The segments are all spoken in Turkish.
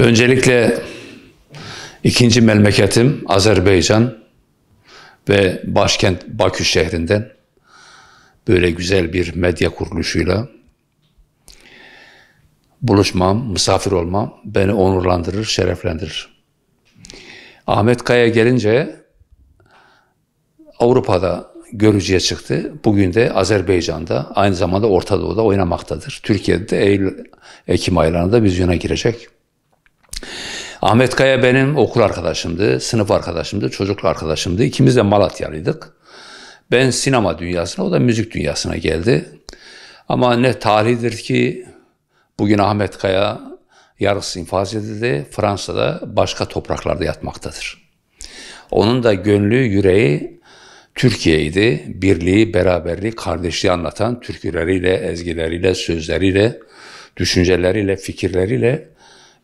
Öncelikle ikinci memleketim Azerbaycan ve başkent Bakü şehrinden böyle güzel bir medya kuruluşuyla buluşmam, misafir olmam beni onurlandırır, şereflendirir. Ahmet Kaya gelince Avrupa'da görücüye çıktı. Bugün de Azerbaycan'da, aynı zamanda Orta Doğu'da oynamaktadır. Türkiye'de Eylül, Ekim aylarında vizyona girecek. Ahmet Kaya benim okul arkadaşımdı, sınıf arkadaşımdı, çocuklu arkadaşımdı. İkimiz de Malatyalıydık. Ben sinema dünyasına, o da müzik dünyasına geldi. Ama ne talihdir ki bugün Ahmet Kaya yarısı infaz edildi. Fransa'da başka topraklarda yatmaktadır. Onun da gönlü, yüreği Türkiye'ydi. Birliği, beraberliği, kardeşliği anlatan türküleriyle, ezgileriyle, sözleriyle, düşünceleriyle, fikirleriyle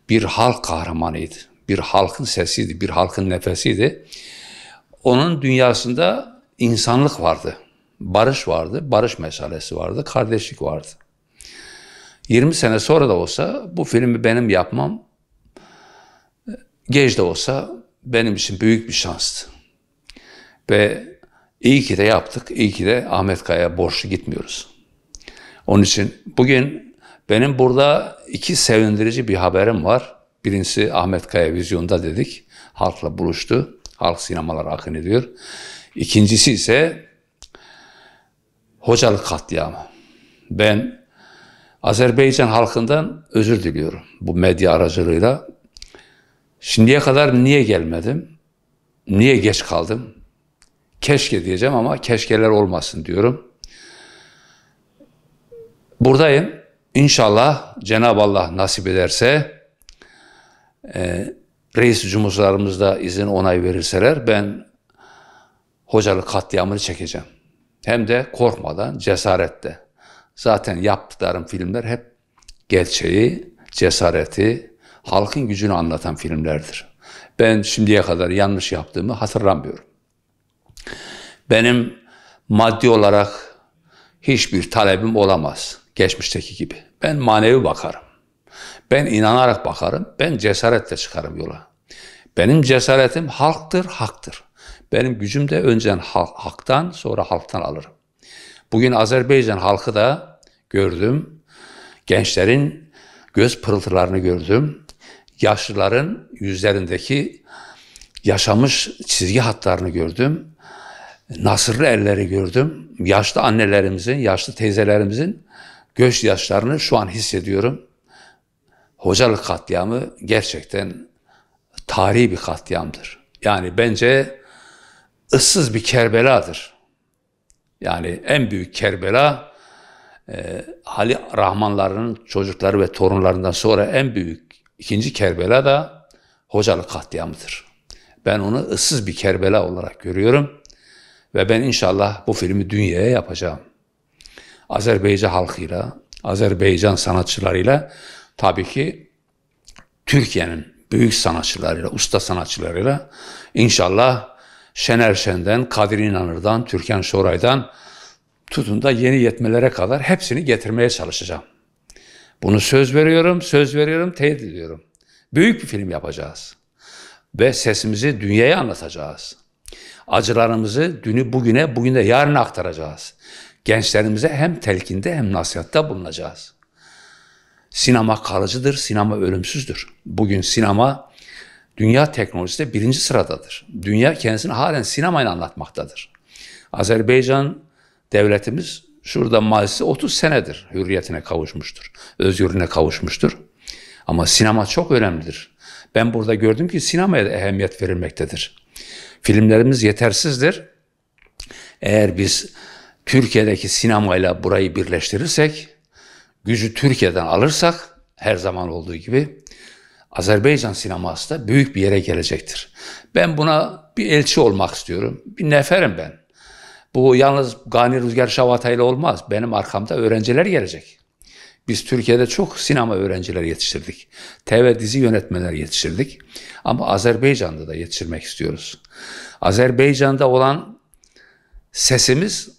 bir halk kahramanıydı. Bir halkın sesiydi, bir halkın nefesiydi. Onun dünyasında insanlık vardı. Barış vardı, barış meselesi vardı, kardeşlik vardı. 20 sene sonra da olsa bu filmi benim yapmam geç de olsa benim için büyük bir şanstı. Ve iyi ki de yaptık, iyi ki de Ahmet Kaya'ya borçlu gitmiyoruz. Onun için bugün benim burada iki sevindirici bir haberim var. Birincisi Ahmet Kaya Vizyon'da dedik. Halkla buluştu. Halk sinemalar akın ediyor. İkincisi ise hocalık katliamı. Ben Azerbaycan halkından özür diliyorum bu medya aracılığıyla. Şimdiye kadar niye gelmedim? Niye geç kaldım? Keşke diyeceğim ama keşkeler olmasın diyorum. Buradayım. İnşallah Cenab-ı Allah nasip ederse e, reis cumhurcularımız da izin onay verirseler ben hocalık katliamını çekeceğim. Hem de korkmadan cesaretle. Zaten yaptıklarım filmler hep gerçeği, cesareti, halkın gücünü anlatan filmlerdir. Ben şimdiye kadar yanlış yaptığımı hatırlamıyorum. Benim maddi olarak hiçbir talebim olamaz geçmişteki gibi. Ben manevi bakarım. Ben inanarak bakarım. Ben cesaretle çıkarım yola. Benim cesaretim halktır, haktır. Benim gücüm de önceden halk, haktan sonra halktan alırım. Bugün Azerbaycan halkı da gördüm. Gençlerin göz pırıltılarını gördüm. Yaşlıların yüzlerindeki yaşamış çizgi hatlarını gördüm. Nasırlı elleri gördüm. Yaşlı annelerimizin, yaşlı teyzelerimizin yaşlarını şu an hissediyorum. Hocalık katliamı gerçekten tarihi bir katliamdır. Yani bence ıssız bir Kerbela'dır. Yani en büyük Kerbela e, Hali Rahmanların çocukları ve torunlarından sonra en büyük ikinci Kerbela da hocalık katliamıdır. Ben onu ıssız bir Kerbela olarak görüyorum ve ben inşallah bu filmi dünyaya yapacağım. Azerbaycan halkıyla, Azerbaycan sanatçılarıyla tabii ki Türkiye'nin büyük sanatçılarıyla, usta sanatçılarıyla inşallah Şener Şen'den, Kadir İnanır'dan, Türkan Şoray'dan tutun da yeni yetmelere kadar hepsini getirmeye çalışacağım. Bunu söz veriyorum, söz veriyorum, teyit ediyorum. Büyük bir film yapacağız. Ve sesimizi dünyaya anlatacağız. Acılarımızı dünü bugüne, bugün yarına aktaracağız gençlerimize hem telkinde hem nasihatta bulunacağız. Sinema kalıcıdır, sinema ölümsüzdür. Bugün sinema dünya teknolojisinde birinci sıradadır. Dünya kendisini halen sinemayla anlatmaktadır. Azerbaycan devletimiz şurada mazisi 30 senedir hürriyetine kavuşmuştur, özgürlüğüne kavuşmuştur. Ama sinema çok önemlidir. Ben burada gördüm ki sinemaya da ehemmiyet verilmektedir. Filmlerimiz yetersizdir. Eğer biz Türkiye'deki sinemayla burayı birleştirirsek, gücü Türkiye'den alırsak her zaman olduğu gibi Azerbaycan sineması da büyük bir yere gelecektir. Ben buna bir elçi olmak istiyorum. Bir neferim ben. Bu yalnız Gani Rüzgar Şavata ile olmaz. Benim arkamda öğrenciler gelecek. Biz Türkiye'de çok sinema öğrenciler yetiştirdik. TV dizi yönetmenler yetiştirdik. Ama Azerbaycan'da da yetiştirmek istiyoruz. Azerbaycan'da olan sesimiz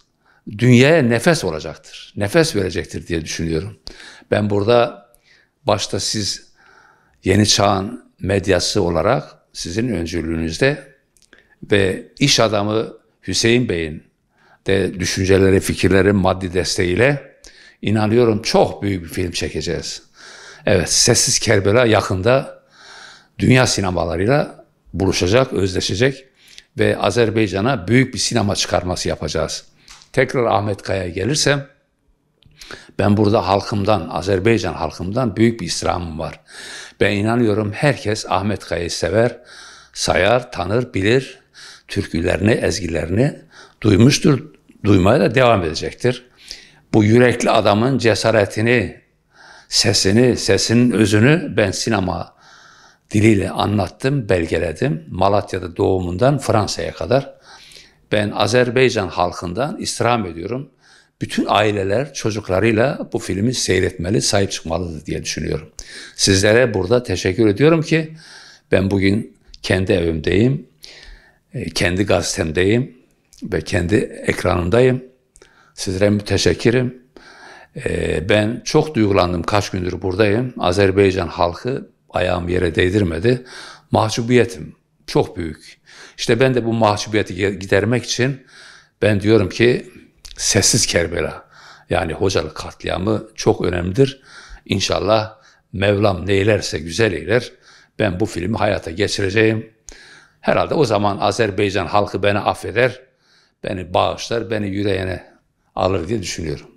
dünyaya nefes olacaktır. Nefes verecektir diye düşünüyorum. Ben burada başta siz yeni çağın medyası olarak sizin öncülüğünüzde ve iş adamı Hüseyin Bey'in de düşünceleri, fikirleri, maddi desteğiyle inanıyorum çok büyük bir film çekeceğiz. Evet, Sessiz Kerbela yakında dünya sinemalarıyla buluşacak, özleşecek ve Azerbaycan'a büyük bir sinema çıkarması yapacağız tekrar Ahmet Kaya'ya gelirsem ben burada halkımdan, Azerbaycan halkımdan büyük bir İslamım var. Ben inanıyorum herkes Ahmet Kaya'yı sever, sayar, tanır, bilir. Türkülerini, ezgilerini duymuştur, duymaya da devam edecektir. Bu yürekli adamın cesaretini, sesini, sesinin özünü ben sinema diliyle anlattım, belgeledim. Malatya'da doğumundan Fransa'ya kadar ben Azerbaycan halkından istirham ediyorum. Bütün aileler çocuklarıyla bu filmi seyretmeli, sahip çıkmalıdır diye düşünüyorum. Sizlere burada teşekkür ediyorum ki ben bugün kendi evimdeyim, e, kendi gazetemdeyim ve kendi ekranındayım. Sizlere müteşekkirim. E, ben çok duygulandım kaç gündür buradayım. Azerbaycan halkı ayağım yere değdirmedi. Mahcubiyetim çok büyük. İşte ben de bu mahcubiyeti gidermek için ben diyorum ki sessiz Kerbela yani hocalık katliamı çok önemlidir. İnşallah Mevlam neylerse güzel eyler. Ben bu filmi hayata geçireceğim. Herhalde o zaman Azerbaycan halkı beni affeder, beni bağışlar, beni yüreğine alır diye düşünüyorum.